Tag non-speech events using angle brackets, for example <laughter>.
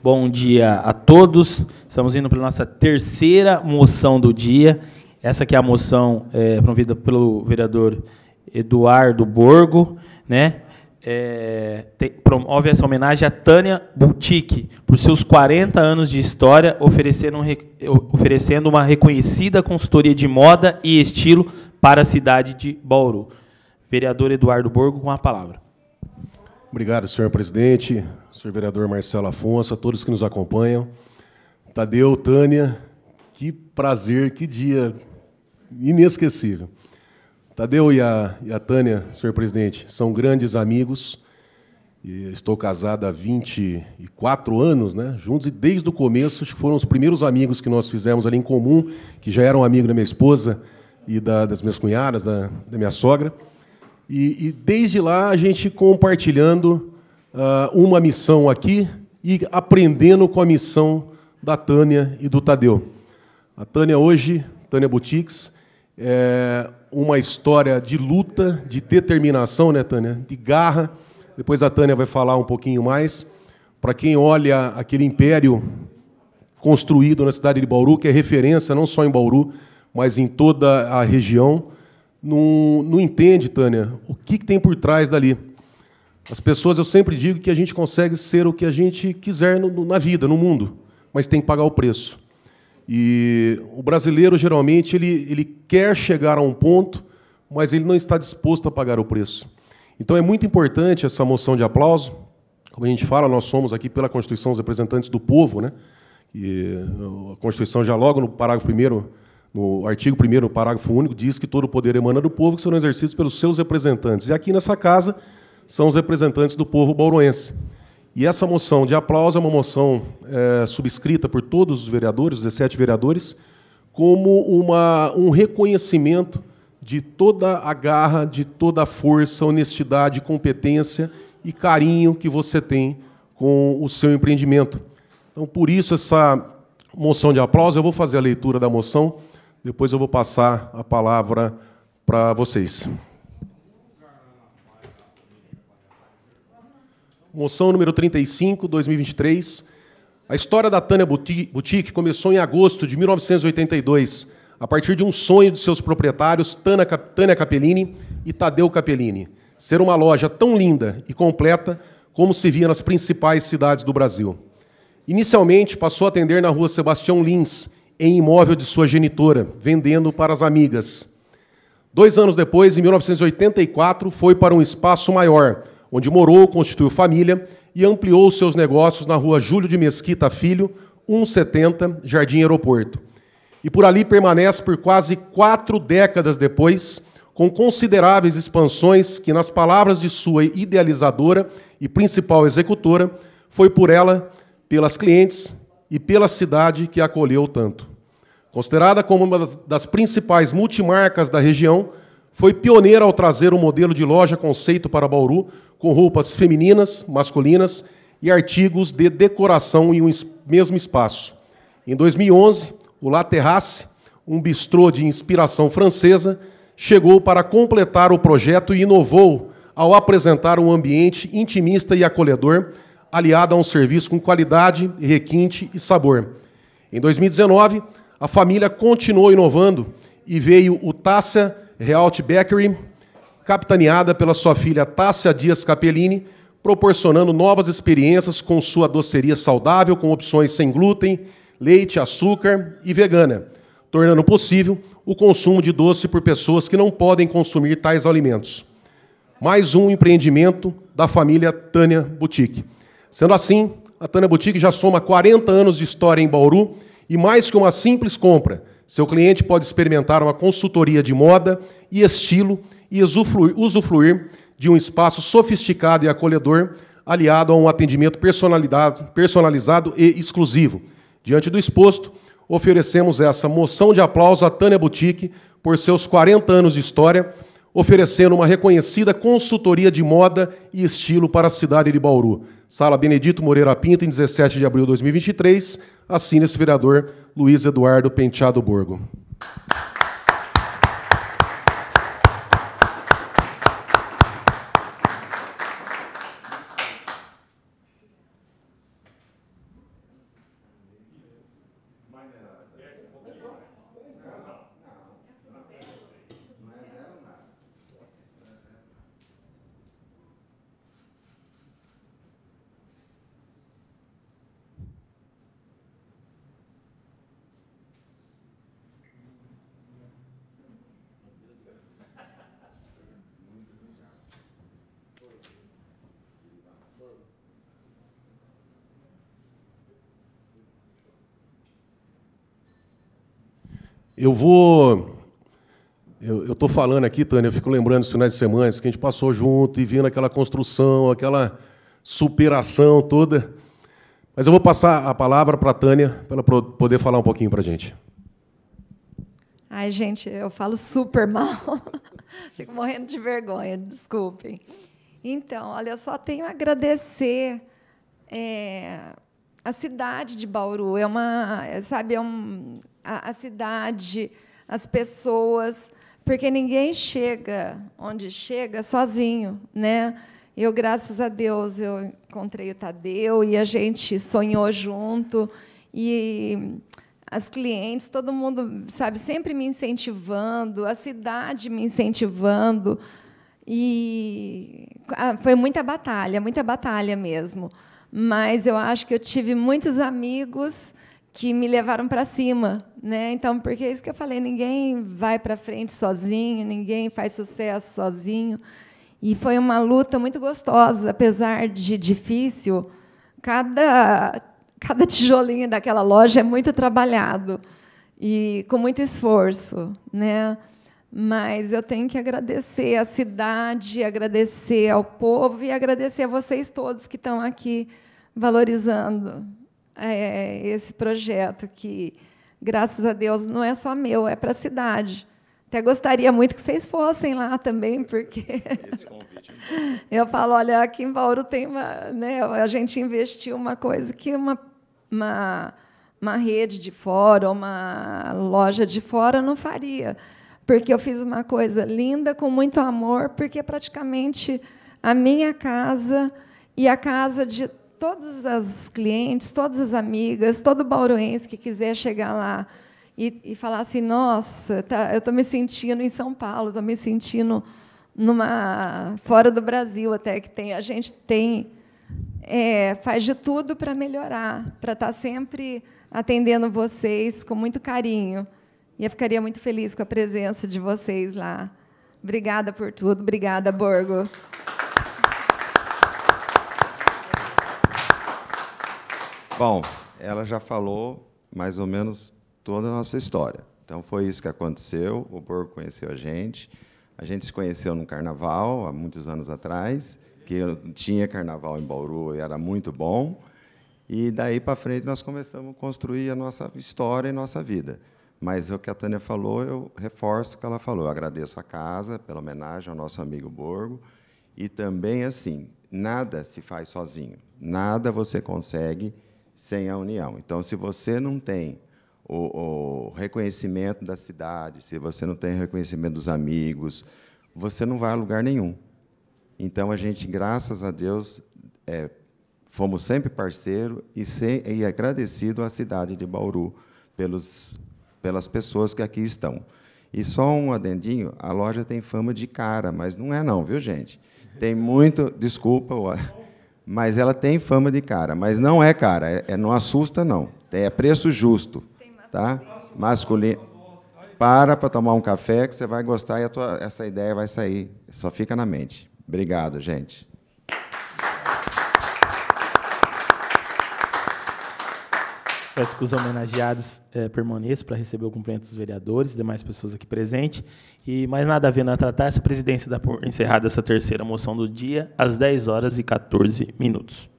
Bom dia a todos. Estamos indo para a nossa terceira moção do dia. Essa que é a moção é, promovida pelo vereador Eduardo Borgo, né? É, promove essa homenagem à Tânia Boutique por seus 40 anos de história, oferecendo, oferecendo uma reconhecida consultoria de moda e estilo para a cidade de Bauru. Vereador Eduardo Borgo, com a palavra. Obrigado, senhor presidente, senhor vereador Marcelo Afonso, a todos que nos acompanham. Tadeu, Tânia, que prazer, que dia inesquecível. Tadeu e a, e a Tânia, senhor presidente, são grandes amigos. estou casado há 24 anos, né? Juntos e desde o começo, acho que foram os primeiros amigos que nós fizemos ali em comum, que já eram amigos da minha esposa e da, das minhas cunhadas, da, da minha sogra. E, e desde lá a gente compartilhando uh, uma missão aqui e aprendendo com a missão da Tânia e do Tadeu. A Tânia hoje, Tânia Boutiques, é uma história de luta, de determinação, né, Tânia? De garra. Depois a Tânia vai falar um pouquinho mais. Para quem olha aquele império construído na cidade de Bauru, que é referência não só em Bauru, mas em toda a região, não, não entende, Tânia, o que, que tem por trás dali. As pessoas, eu sempre digo que a gente consegue ser o que a gente quiser no, na vida, no mundo, mas tem que pagar o preço. E o brasileiro, geralmente, ele, ele quer chegar a um ponto, mas ele não está disposto a pagar o preço. Então é muito importante essa moção de aplauso. Como a gente fala, nós somos aqui pela Constituição os representantes do povo, né? E eh, a Constituição já logo no parágrafo primeiro no artigo 1 parágrafo único, diz que todo o poder emana do povo, que serão exercidos pelos seus representantes. E aqui nessa casa são os representantes do povo bauroense. E essa moção de aplauso é uma moção é, subscrita por todos os vereadores, os 17 vereadores, como uma, um reconhecimento de toda a garra, de toda a força, honestidade, competência e carinho que você tem com o seu empreendimento. Então, por isso, essa moção de aplauso, eu vou fazer a leitura da moção depois eu vou passar a palavra para vocês. Moção número 35, 2023. A história da Tânia Boutique começou em agosto de 1982, a partir de um sonho de seus proprietários, Tânia Capellini e Tadeu Capellini, ser uma loja tão linda e completa como se via nas principais cidades do Brasil. Inicialmente, passou a atender na rua Sebastião Lins, em imóvel de sua genitora, vendendo para as amigas. Dois anos depois, em 1984, foi para um espaço maior, onde morou, constituiu família e ampliou seus negócios na rua Júlio de Mesquita Filho, 170, Jardim Aeroporto. E por ali permanece por quase quatro décadas depois, com consideráveis expansões que, nas palavras de sua idealizadora e principal executora, foi por ela, pelas clientes, e pela cidade que a acolheu tanto. Considerada como uma das principais multimarcas da região, foi pioneira ao trazer o modelo de loja conceito para Bauru, com roupas femininas, masculinas e artigos de decoração em um mesmo espaço. Em 2011, o La Terrasse, um bistrô de inspiração francesa, chegou para completar o projeto e inovou ao apresentar um ambiente intimista e acolhedor aliada a um serviço com qualidade, requinte e sabor. Em 2019, a família continuou inovando e veio o Tássia Realty Bakery, capitaneada pela sua filha Tássia Dias Capellini, proporcionando novas experiências com sua doceria saudável, com opções sem glúten, leite, açúcar e vegana, tornando possível o consumo de doce por pessoas que não podem consumir tais alimentos. Mais um empreendimento da família Tânia Boutique. Sendo assim, a Tânia Boutique já soma 40 anos de história em Bauru e mais que uma simples compra. Seu cliente pode experimentar uma consultoria de moda e estilo e usufruir de um espaço sofisticado e acolhedor, aliado a um atendimento personalizado e exclusivo. Diante do exposto, oferecemos essa moção de aplauso à Tânia Boutique por seus 40 anos de história, oferecendo uma reconhecida consultoria de moda e estilo para a cidade de Bauru. Sala Benedito Moreira Pinto, em 17 de abril de 2023. Assine esse vereador Luiz Eduardo Penteado Borgo. Eu vou. Eu estou falando aqui, Tânia, eu fico lembrando dos finais de semana que a gente passou junto e vindo aquela construção, aquela superação toda. Mas eu vou passar a palavra para a Tânia, para ela poder falar um pouquinho para a gente. Ai, gente, eu falo super mal. <laughs> Fico morrendo de vergonha, desculpem. Então, olha, eu só tenho a agradecer é, a cidade de Bauru. É uma, sabe, é um, a, a cidade, as pessoas, porque ninguém chega onde chega sozinho, né? Eu, graças a Deus, eu encontrei o Tadeu e a gente sonhou junto e as clientes, todo mundo, sabe, sempre me incentivando, a cidade me incentivando. E foi muita batalha, muita batalha mesmo. Mas eu acho que eu tive muitos amigos que me levaram para cima, né? Então, porque é isso que eu falei, ninguém vai para frente sozinho, ninguém faz sucesso sozinho. E foi uma luta muito gostosa, apesar de difícil. Cada cada tijolinho daquela loja é muito trabalhado e com muito esforço, né? Mas eu tenho que agradecer à cidade, agradecer ao povo e agradecer a vocês todos que estão aqui valorizando é, esse projeto que, graças a Deus, não é só meu, é para a cidade. Até gostaria muito que vocês fossem lá também, porque é <laughs> eu falo, olha, aqui em Bauru tem uma, né, a gente investiu uma coisa que uma, uma uma rede de fora, uma loja de fora não faria, porque eu fiz uma coisa linda com muito amor, porque praticamente a minha casa e a casa de todas as clientes, todas as amigas, todo bauruense que quiser chegar lá e, e falar assim, nossa, tá, eu estou me sentindo em São Paulo, estou me sentindo numa fora do Brasil até que tem a gente tem é, faz de tudo para melhorar, para estar tá sempre atendendo vocês com muito carinho. E eu ficaria muito feliz com a presença de vocês lá. Obrigada por tudo, obrigada, Borgo. Bom, ela já falou mais ou menos toda a nossa história. Então foi isso que aconteceu. O Borgo conheceu a gente. A gente se conheceu num carnaval há muitos anos atrás, que tinha carnaval em Bauru e era muito bom. E daí para frente nós começamos a construir a nossa história e nossa vida. Mas o que a Tânia falou, eu reforço o que ela falou. Eu agradeço a casa pela homenagem ao nosso amigo Borgo. E também, assim, nada se faz sozinho. Nada você consegue sem a união. Então, se você não tem o, o reconhecimento da cidade, se você não tem reconhecimento dos amigos, você não vai a lugar nenhum. Então, a gente, graças a Deus, é, fomos sempre parceiro e, sem, e agradecido à cidade de Bauru pelos, pelas pessoas que aqui estão. E só um adendinho, a loja tem fama de cara, mas não é não, viu, gente? Tem muito, desculpa, mas ela tem fama de cara. Mas não é cara, é, é não assusta, não. É preço justo. Tá? Masculino. Para para tomar um café que você vai gostar e tua, essa ideia vai sair. Só fica na mente. Obrigado, gente. Peço que os homenageados é, permaneçam para receber o cumprimento dos vereadores, demais pessoas aqui presentes. E mais nada havendo a né, tratar, essa presidência dá por encerrada essa terceira moção do dia, às 10 horas e 14 minutos.